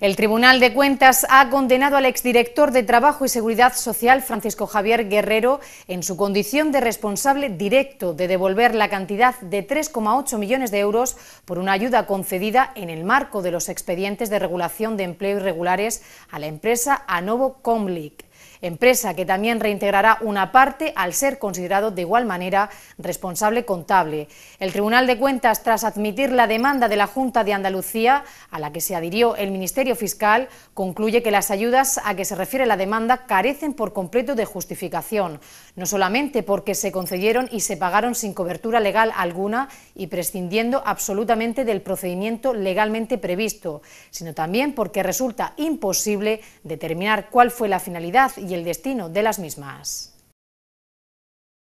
El Tribunal de Cuentas ha condenado al exdirector de Trabajo y Seguridad Social, Francisco Javier Guerrero, en su condición de responsable directo de devolver la cantidad de 3,8 millones de euros por una ayuda concedida en el marco de los expedientes de regulación de empleo irregulares a la empresa Anovo Comlic empresa que también reintegrará una parte al ser considerado de igual manera responsable contable. El Tribunal de Cuentas, tras admitir la demanda de la Junta de Andalucía, a la que se adhirió el Ministerio Fiscal, concluye que las ayudas a que se refiere la demanda carecen por completo de justificación, no solamente porque se concedieron y se pagaron sin cobertura legal alguna y prescindiendo absolutamente del procedimiento legalmente previsto, sino también porque resulta imposible determinar cuál fue la finalidad y el destino de las mismas.